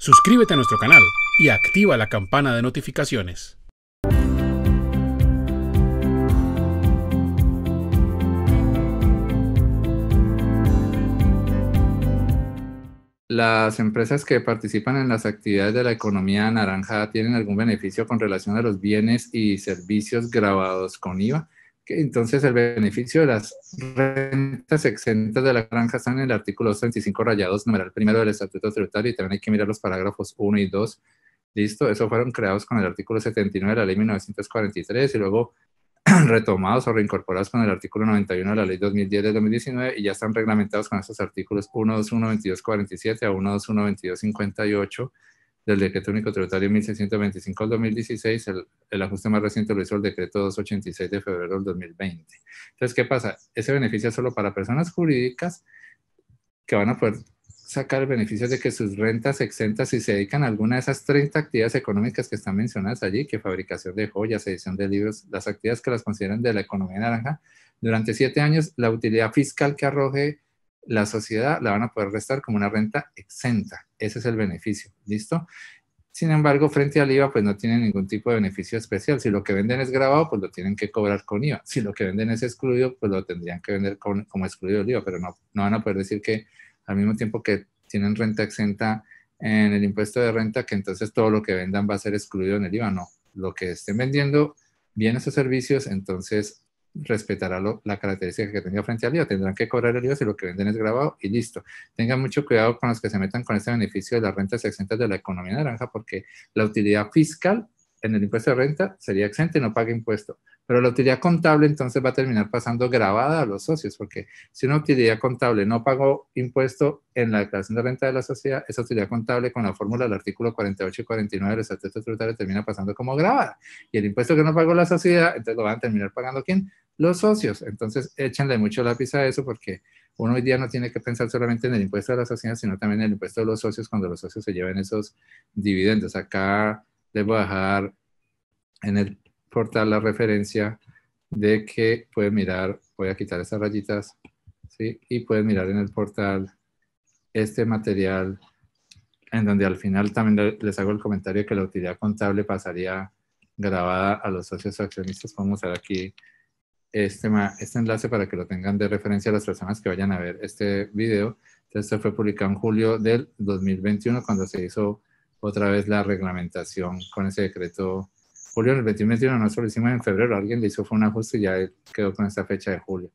Suscríbete a nuestro canal y activa la campana de notificaciones. ¿Las empresas que participan en las actividades de la economía naranja tienen algún beneficio con relación a los bienes y servicios grabados con IVA? entonces el beneficio de las rentas exentas de la granja están en el artículo 35 rayados, numeral primero del Estatuto Tributario, y también hay que mirar los parágrafos 1 y 2. Listo, eso fueron creados con el artículo 79 de la ley 1943 y luego retomados o reincorporados con el artículo 91 de la ley 2010 de 2019 y ya están reglamentados con esos artículos 1, 22, 47 a 1, 22, 58 del Decreto Único Tributario 1625 al 2016, el, ajuste más reciente lo hizo el Decreto 286 de febrero del 2020. Entonces, ¿qué pasa? Ese beneficio es solo para personas jurídicas que van a poder sacar beneficios de que sus rentas exentas, si se dedican a alguna de esas 30 actividades económicas que están mencionadas allí, que fabricación de joyas, edición de libros, las actividades que las consideran de la economía naranja, durante siete años, la utilidad fiscal que arroje la sociedad la van a poder restar como una renta exenta. Ese es el beneficio, ¿listo? Sin embargo, frente al IVA, pues no tienen ningún tipo de beneficio especial. Si lo que venden es grabado, pues lo tienen que cobrar con IVA. Si lo que venden es excluido, pues lo tendrían que vender como excluido el IVA, pero no, no van a poder decir que al mismo tiempo que tienen renta exenta en el impuesto de renta, que entonces todo lo que vendan va a ser excluido en el IVA. No, lo que estén vendiendo bienes o servicios, entonces respetará la característica que tenía frente al IVA. Tendrán que cobrar el IVA si lo que venden es grabado y listo. Tengan mucho cuidado con los que se metan con este beneficio de las rentas exentas de la economía naranja porque la utilidad fiscal en el impuesto de renta sería exente y no paga impuesto. Pero la utilidad contable entonces va a terminar pasando grabada a los socios, porque si una utilidad contable no pagó impuesto en la declaración de renta de la sociedad, esa utilidad contable con la fórmula del artículo 48 y 49 del Estatuto Tributario termina pasando como grabada. Y el impuesto que no pagó la sociedad, entonces lo van a terminar pagando quién? Los socios. Entonces échenle mucho lápiz a eso porque uno hoy día no tiene que pensar solamente en el impuesto de la sociedad, sino también en el impuesto de los socios cuando los socios se lleven esos dividendos. Acá les voy a dejar en el portal la referencia de que pueden mirar, voy a quitar estas rayitas, ¿sí? y pueden mirar en el portal este material en donde al final también les hago el comentario que la utilidad contable pasaría grabada a los socios o accionistas. Vamos a ver aquí este, este enlace para que lo tengan de referencia a las personas que vayan a ver este video. Entonces, esto fue publicado en julio del 2021 cuando se hizo otra vez la reglamentación con ese decreto julio el 2021, no lo hicimos en febrero, alguien le hizo fue un ajuste y ya quedó con esa fecha de julio.